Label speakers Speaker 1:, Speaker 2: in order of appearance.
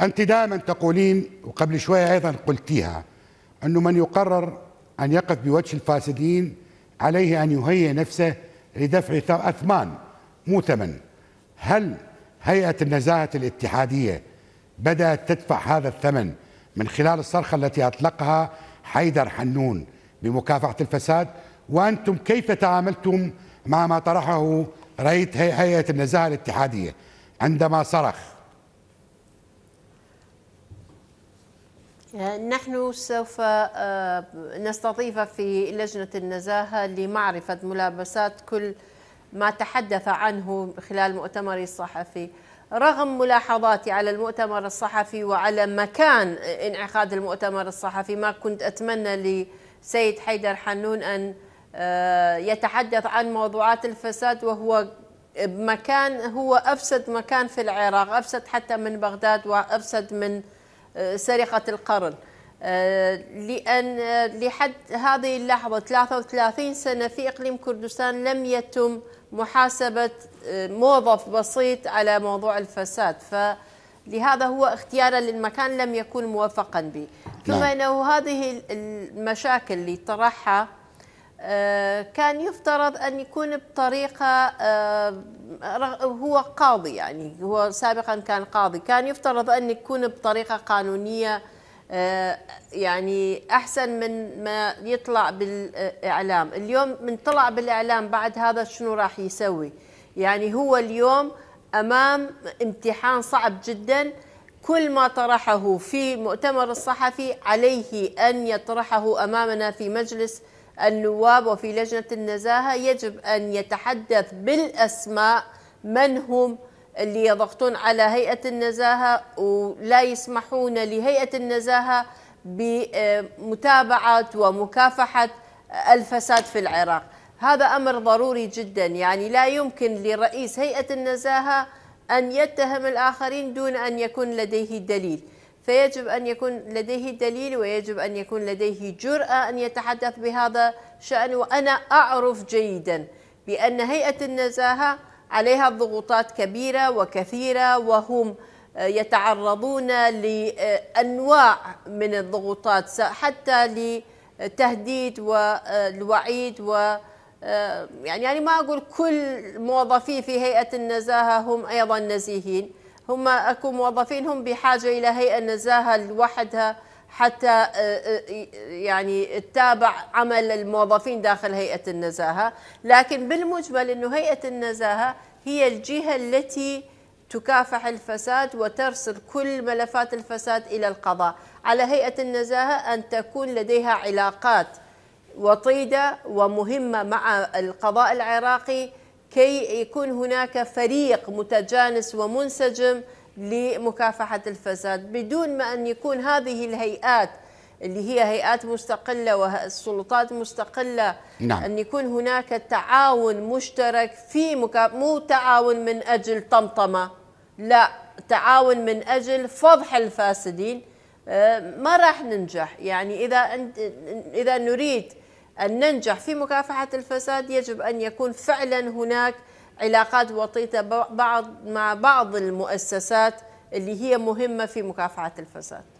Speaker 1: أنت دائما تقولين وقبل شوية أيضا قلتيها أنه من يقرر أن يقف بوجه الفاسدين عليه أن يهيئ نفسه لدفع أثمان مو ثمن هل هيئة النزاهة الاتحادية بدأت تدفع هذا الثمن من خلال الصرخة التي أطلقها حيدر حنون بمكافحة الفساد وأنتم كيف تعاملتم مع ما طرحه رئيس هيئة النزاهة الاتحادية عندما صرخ
Speaker 2: نحن سوف آه، نستضيف في لجنة النزاهة لمعرفة ملابسات كل ما تحدث عنه خلال مؤتمري الصحفي رغم ملاحظاتي على المؤتمر الصحفي وعلى مكان انعقاد المؤتمر الصحفي ما كنت أتمنى لسيد حيدر حنون أن آه، يتحدث عن موضوعات الفساد وهو بمكان هو أفسد مكان في العراق أفسد حتى من بغداد وأفسد من آه، سرقة القرن آه، لأن آه، لحد هذه اللحظة 33 سنة في إقليم كردستان لم يتم محاسبة موظف بسيط على موضوع الفساد فلهذا هو اختيارا للمكان لم يكن موفقا به نعم. كما نعم. أنه هذه المشاكل اللي طرحها آه، كان يفترض أن يكون بطريقة آه، هو قاضي يعني هو سابقا كان قاضي كان يفترض أن يكون بطريقة قانونية آه، يعني أحسن من ما يطلع بالإعلام اليوم من طلع بالإعلام بعد هذا شنو راح يسوي يعني هو اليوم أمام امتحان صعب جداً كل ما طرحه في مؤتمر الصحفي عليه أن يطرحه أمامنا في مجلس النواب وفي لجنة النزاهة يجب أن يتحدث بالأسماء من هم اللي يضغطون على هيئة النزاهة ولا يسمحون لهيئة النزاهة بمتابعة ومكافحة الفساد في العراق هذا أمر ضروري جدا يعني لا يمكن لرئيس هيئة النزاهة أن يتهم الآخرين دون أن يكون لديه دليل فيجب أن يكون لديه دليل ويجب أن يكون لديه جرأة أن يتحدث بهذا الشأن وأنا أعرف جيدا بأن هيئة النزاهة عليها ضغوطات كبيرة وكثيرة وهم يتعرضون لأنواع من الضغوطات حتى لتهديد والوعيد و يعني يعني ما أقول كل موظفي في هيئة النزاهة هم أيضا نزيهين هم اكو موظفين هم بحاجه الى هيئه نزاهه لوحدها حتى آه، آه، يعني تتابع عمل الموظفين داخل هيئه النزاهه، لكن بالمجمل انه هيئه النزاهه هي الجهه التي تكافح الفساد وترسل كل ملفات الفساد الى القضاء، على هيئه النزاهه ان تكون لديها علاقات وطيده ومهمه مع القضاء العراقي كي يكون هناك فريق متجانس ومنسجم لمكافحة الفساد بدون ما أن يكون هذه الهيئات اللي هي هيئات مستقلة والسلطات مستقلة نعم. أن يكون هناك تعاون مشترك في مكافحة مو تعاون من أجل طمطمة لا تعاون من أجل فضح الفاسدين آه، ما راح ننجح يعني إذا إذا نريد أن ننجح في مكافحة الفساد يجب أن يكون فعلا هناك علاقات وطيدة بعض مع بعض المؤسسات اللي هي مهمة في مكافحة الفساد